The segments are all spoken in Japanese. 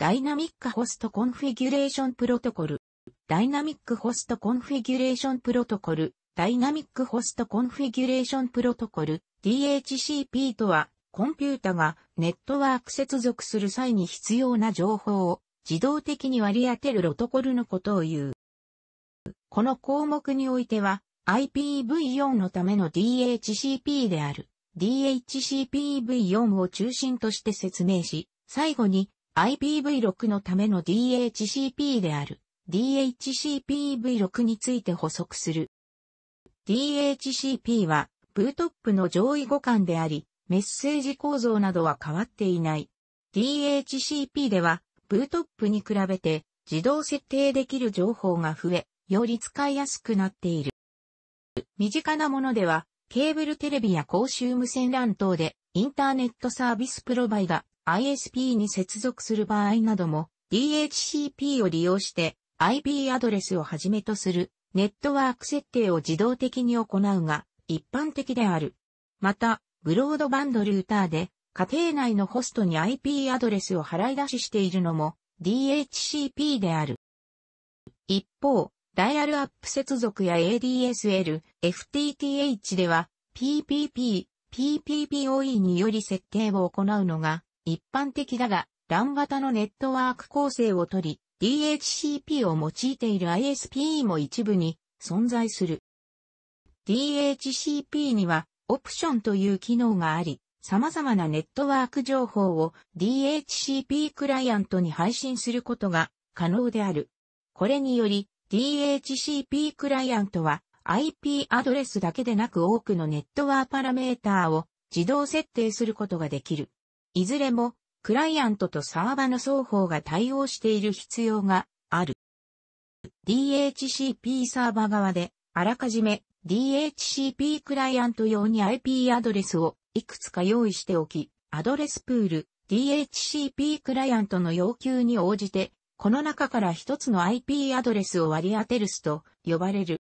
ダイナミックホストコンフィギュレーションプロトコル。ダイナミックホストコンフィギュレーションプロトコル。ダイナミックホストコンフィギュレーションプロトコル DHCP とは、コンピュータがネットワーク接続する際に必要な情報を自動的に割り当てるロトコルのことを言う。この項目においては、IPv4 のための DHCP である DHCPv4 を中心として説明し、最後に IPv6 のための DHCP である DHCPv6 について補足する。DHCP はブートップの上位互換であり、メッセージ構造などは変わっていない。DHCP ではブートップに比べて自動設定できる情報が増え、より使いやすくなっている。身近なものでは、ケーブルテレビや公衆無線 LAN 等でインターネットサービスプロバイダ ISP に接続する場合なども DHCP を利用して IP アドレスをはじめとするネットワーク設定を自動的に行うが一般的である。また、ブロードバンドルーターで家庭内のホストに IP アドレスを払い出ししているのも DHCP である。一方、ダイヤルアップ接続や ADSL、FTTH では PPP、PPPoE により設定を行うのが一般的だが、LAN 型のネットワーク構成をとり、DHCP を用いている ISP も一部に存在する。DHCP にはオプションという機能があり、様々なネットワーク情報を DHCP クライアントに配信することが可能である。これにより DHCP クライアントは IP アドレスだけでなく多くのネットワーパラメーターを自動設定することができる。いずれも、クライアントとサーバの双方が対応している必要がある。DHCP サーバ側で、あらかじめ DHCP クライアント用に IP アドレスをいくつか用意しておき、アドレスプール DHCP クライアントの要求に応じて、この中から一つの IP アドレスを割り当てるスと呼ばれる。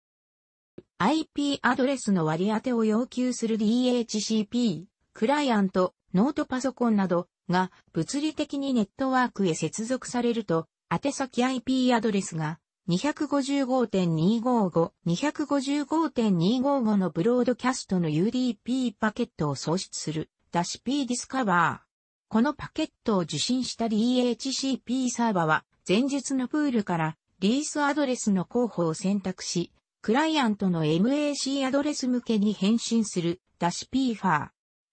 IP アドレスの割り当てを要求する DHCP クライアントノートパソコンなどが物理的にネットワークへ接続されると、宛先 IP アドレスが255.255、255.255のブロードキャストの UDP パケットを送出する、ダシ P ディスカバー。このパケットを受信した DHCP サーバは、前述のプールからリースアドレスの候補を選択し、クライアントの MAC アドレス向けに返信する、ダシ P ファー。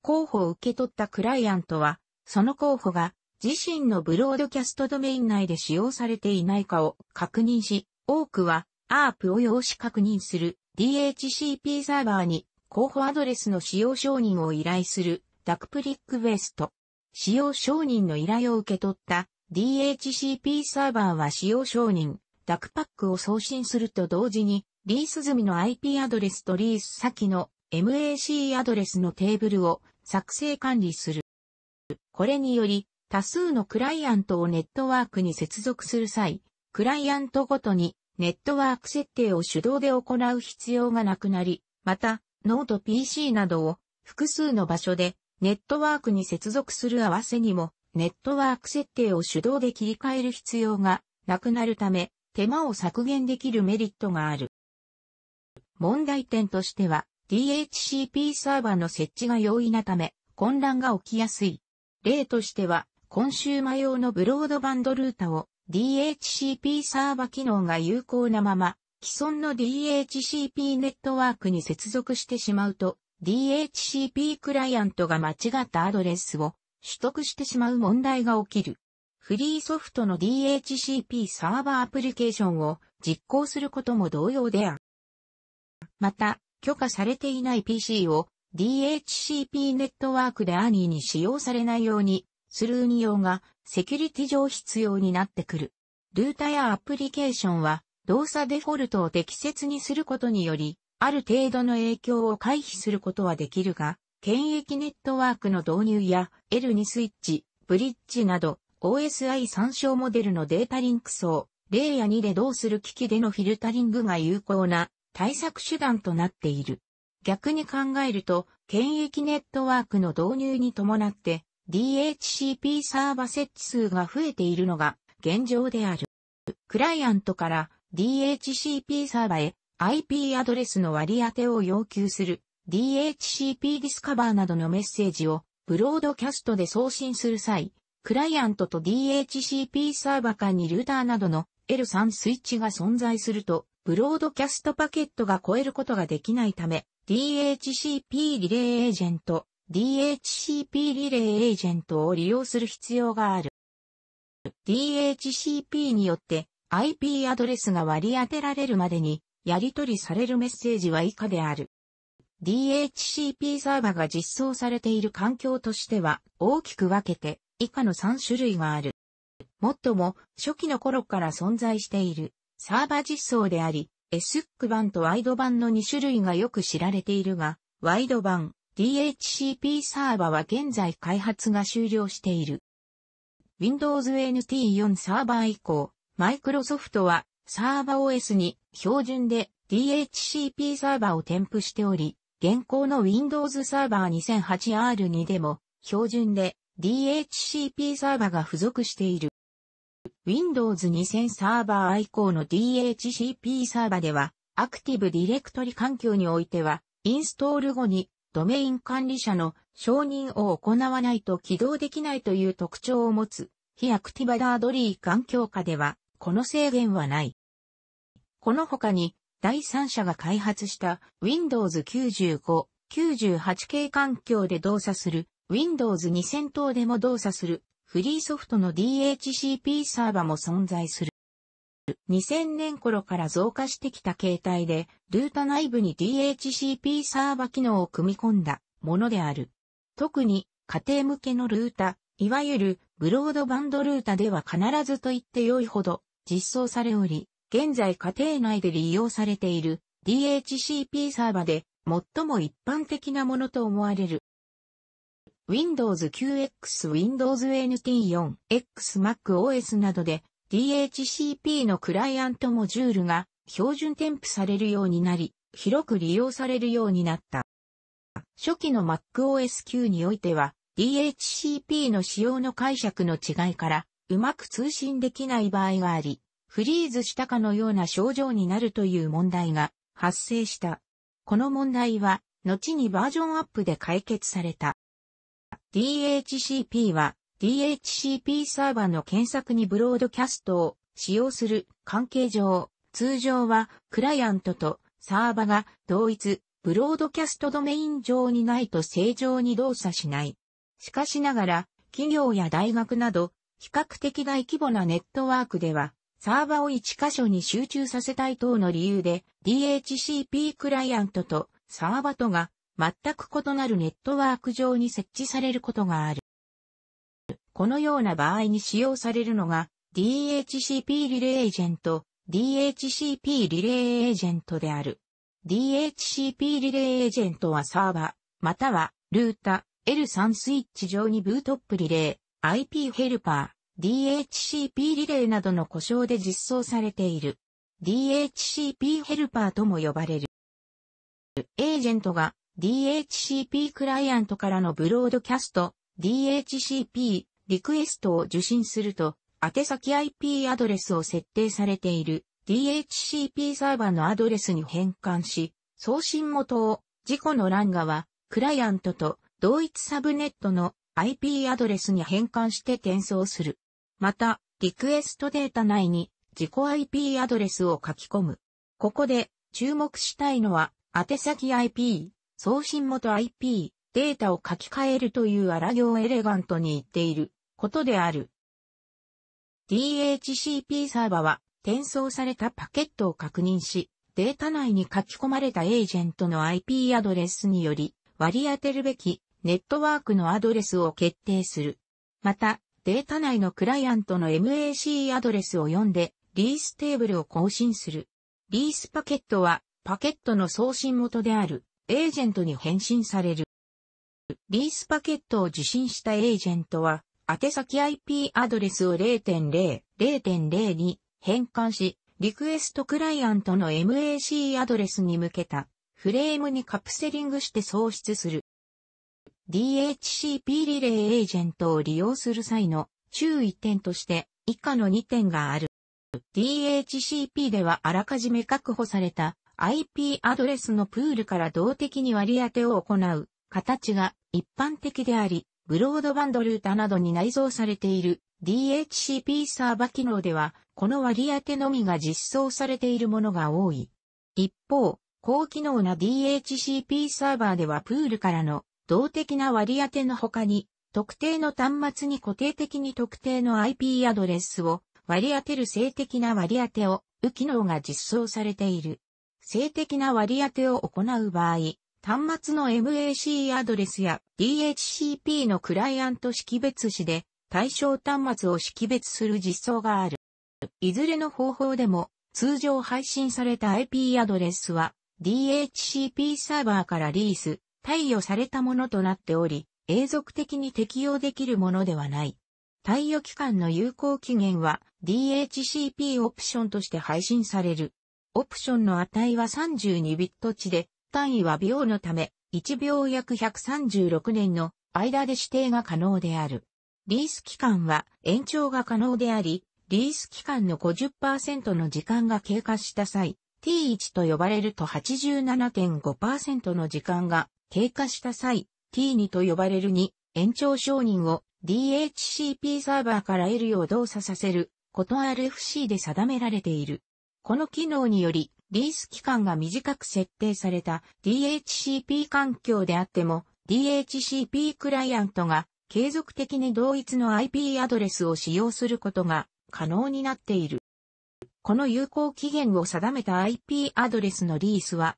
候補を受け取ったクライアントは、その候補が自身のブロードキャストドメイン内で使用されていないかを確認し、多くは ARP を用紙確認する DHCP サーバーに候補アドレスの使用承認を依頼するダクプリックベースト。使用承認の依頼を受け取った DHCP サーバーは使用承認、ダクパックを送信すると同時に、リース済みの IP アドレスとリース先の MAC アドレスのテーブルを作成管理する。これにより、多数のクライアントをネットワークに接続する際、クライアントごとにネットワーク設定を手動で行う必要がなくなり、また、ノート PC などを複数の場所でネットワークに接続する合わせにも、ネットワーク設定を手動で切り替える必要がなくなるため、手間を削減できるメリットがある。問題点としては、DHCP サーバの設置が容易なため、混乱が起きやすい。例としては、コンシューマ用のブロードバンドルータを DHCP サーバ機能が有効なまま、既存の DHCP ネットワークに接続してしまうと、DHCP クライアントが間違ったアドレスを取得してしまう問題が起きる。フリーソフトの DHCP サーバアプリケーションを実行することも同様である。また、許可されていない PC を DHCP ネットワークでアニーに使用されないようにする運用がセキュリティ上必要になってくる。ルータやアプリケーションは動作デフォルトを適切にすることにより、ある程度の影響を回避することはできるが、検疫ネットワークの導入や L2 スイッチ、ブリッジなど OSI 参照モデルのデータリンク層、例や2でどうする機器でのフィルタリングが有効な対策手段となっている。逆に考えると、検疫ネットワークの導入に伴って、DHCP サーバ設置数が増えているのが現状である。クライアントから DHCP サーバへ IP アドレスの割り当てを要求する DHCP ディスカバーなどのメッセージをブロードキャストで送信する際、クライアントと DHCP サーバ間にルーターなどの L3 スイッチが存在すると、ブロードキャストパケットが超えることができないため、DHCP リレーエージェント、DHCP リレーエージェントを利用する必要がある。DHCP によって IP アドレスが割り当てられるまでにやり取りされるメッセージは以下である。DHCP サーバが実装されている環境としては大きく分けて以下の3種類がある。もっとも初期の頃から存在しているサーバ実装であり、エスック版とワイド版の2種類がよく知られているが、ワイド版 DHCP サーバは現在開発が終了している。Windows NT4 サーバー以降、マイクロソフトはサーバ OS に標準で DHCP サーバを添付しており、現行の Windows サーバー 2008R にでも標準で DHCP サーバが付属している。Windows 2000サーバー以降の DHCP サーバでは、アクティブディレクトリ環境においては、インストール後にドメイン管理者の承認を行わないと起動できないという特徴を持つ、非アクティバダードリー環境下では、この制限はない。この他に、第三者が開発した Windows 95、98系環境で動作する Windows 2000等でも動作するフリーソフトの DHCP サーバも存在する。2000年頃から増加してきた形態で、ルータ内部に DHCP サーバ機能を組み込んだものである。特に家庭向けのルータ、いわゆるブロードバンドルータでは必ずと言って良いほど実装されおり、現在家庭内で利用されている DHCP サーバで最も一般的なものと思われる。Windows 9X、Windows NT4、X Mac OS などで DHCP のクライアントモジュールが標準添付されるようになり、広く利用されるようになった。初期の MacOS 9においては DHCP の仕様の解釈の違いからうまく通信できない場合があり、フリーズしたかのような症状になるという問題が発生した。この問題は後にバージョンアップで解決された。DHCP は DHCP サーバの検索にブロードキャストを使用する関係上、通常はクライアントとサーバが同一ブロードキャストドメイン上にないと正常に動作しない。しかしながら、企業や大学など、比較的大規模なネットワークでは、サーバを1箇所に集中させたい等の理由で、DHCP クライアントとサーバとが全く異なるネットワーク上に設置されることがある。このような場合に使用されるのが DHCP リレーエージェント、DHCP リレーエージェントである。DHCP リレーエージェントはサーバー、またはルータ、L3 スイッチ上にブートップリレー、IP ヘルパー、DHCP リレーなどの故障で実装されている。DHCP ヘルパーとも呼ばれる。エージェントが DHCP クライアントからのブロードキャスト、DHCP リクエストを受信すると、宛先 IP アドレスを設定されている DHCP サーバーのアドレスに変換し、送信元を、事故の欄側、クライアントと同一サブネットの IP アドレスに変換して転送する。また、リクエストデータ内に自己 IP アドレスを書き込む。ここで注目したいのは、宛先 IP。送信元 IP、データを書き換えるという荒行エレガントに言っていることである。DHCP サーバは転送されたパケットを確認し、データ内に書き込まれたエージェントの IP アドレスにより割り当てるべきネットワークのアドレスを決定する。また、データ内のクライアントの MAC アドレスを読んで、リーステーブルを更新する。リースパケットは、パケットの送信元であるエージェントに返信される。リースパケットを受信したエージェントは、宛先 IP アドレスを0.0、0.0に変換し、リクエストクライアントの MAC アドレスに向けたフレームにカプセリングして送出する。DHCP リレーエージェントを利用する際の注意点として以下の2点がある。DHCP ではあらかじめ確保された IP アドレスのプールから動的に割り当てを行う形が一般的であり、ブロードバンドルータなどに内蔵されている DHCP サーバ機能では、この割り当てのみが実装されているものが多い。一方、高機能な DHCP サーバーではプールからの動的な割り当ての他に、特定の端末に固定的に特定の IP アドレスを割り当てる性的な割り当てを、う機能が実装されている。性的な割り当てを行う場合、端末の MAC アドレスや DHCP のクライアント識別子で対象端末を識別する実装がある。いずれの方法でも通常配信された IP アドレスは DHCP サーバーからリース、貸与されたものとなっており、永続的に適用できるものではない。貸与期間の有効期限は DHCP オプションとして配信される。オプションの値は32ビット値で、単位は秒のため、1秒約136年の間で指定が可能である。リース期間は延長が可能であり、リース期間の50%の時間が経過した際、T1 と呼ばれると87.5%の時間が経過した際、T2 と呼ばれるに延長承認を DHCP サーバーから得るよう動作させること RFC で定められている。この機能により、リース期間が短く設定された DHCP 環境であっても、DHCP クライアントが継続的に同一の IP アドレスを使用することが可能になっている。この有効期限を定めた IP アドレスのリースは、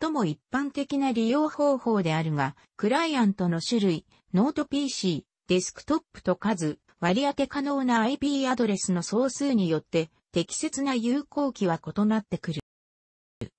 最も一般的な利用方法であるが、クライアントの種類、ノート PC、デスクトップと数、割り当て可能な IP アドレスの総数によって適切な有効期は異なってくる。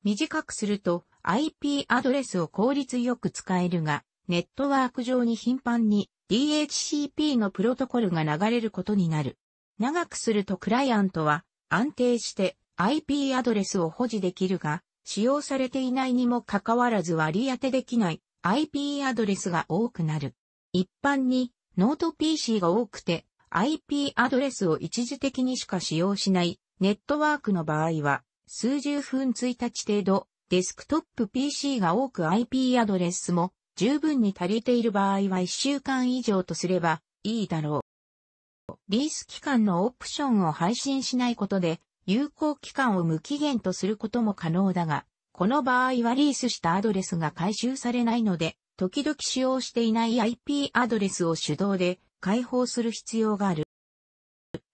短くすると IP アドレスを効率よく使えるが、ネットワーク上に頻繁に DHCP のプロトコルが流れることになる。長くするとクライアントは安定して IP アドレスを保持できるが、使用されていないにもかかわらず割り当てできない IP アドレスが多くなる。一般にノート PC が多くて IP アドレスを一時的にしか使用しないネットワークの場合は、数十分1日程度、デスクトップ PC が多く IP アドレスも十分に足りている場合は1週間以上とすればいいだろう。リース期間のオプションを配信しないことで、有効期間を無期限とすることも可能だが、この場合はリースしたアドレスが回収されないので、時々使用していない IP アドレスを手動で開放する必要がある。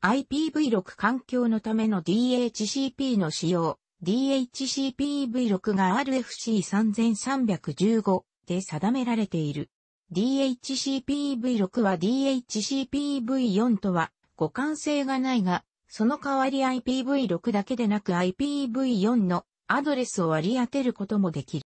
IPv6 環境のための DHCP の使用、DHCPv6 が RFC3315 で定められている。DHCPv6 は DHCPv4 とは互換性がないが、その代わり IPv6 だけでなく IPv4 のアドレスを割り当てることもできる。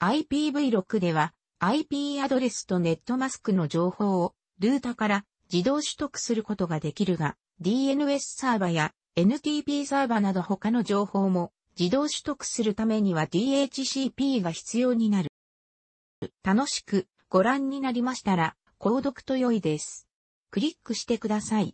IPv6 では IP アドレスとネットマスクの情報をルータから自動取得することができるが、DNS サーバや NTP サーバなど他の情報も自動取得するためには DHCP が必要になる。楽しくご覧になりましたら、購読と良いです。クリックしてください。